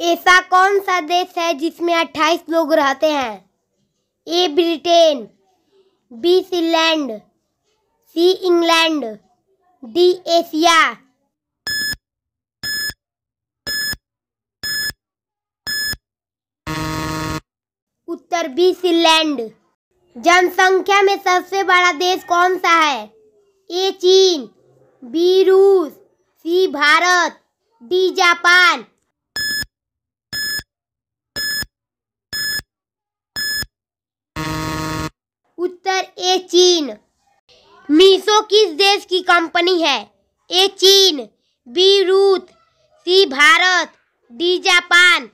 ऐसा कौन सा देश है जिसमें 28 लोग रहते हैं A Britain B Finland C England D Asia उत्तर बी फिनलैंड जनसंख्या में सबसे बड़ा देश कौन सा है ए चीन बी रूस C Bharat D Japan A चीन मीशो किस देश की कंपनी है ए चीन बी रूत सी भारत डी जापान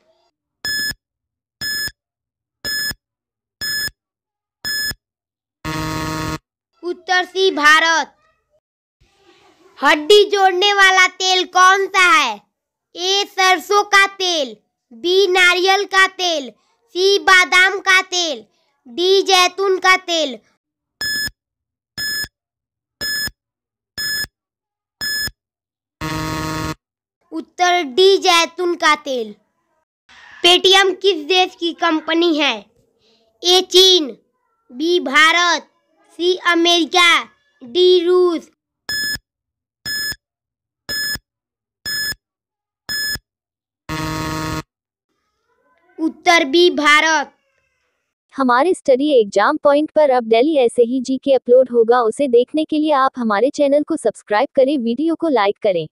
उत्तर सी भारत हड्डी जोड़ने वाला तेल कौन सा है ए सरसों का तेल बी नारियल का तेल सी बादाम का तेल डी जैतून का तेल उत्तर डी जैतून का तेल पेटीएम किस देश की कंपनी है ए चीन B Bharat C America D रूस उत्तर बी भारत हमारे स्टडी एग्जाम पॉइंट पर अब डेली ऐसे ही जी के अपलोड होगा उसे देखने के लिए आप हमारे चैनल को सब्सक्राइब करें वीडियो को लाइक करें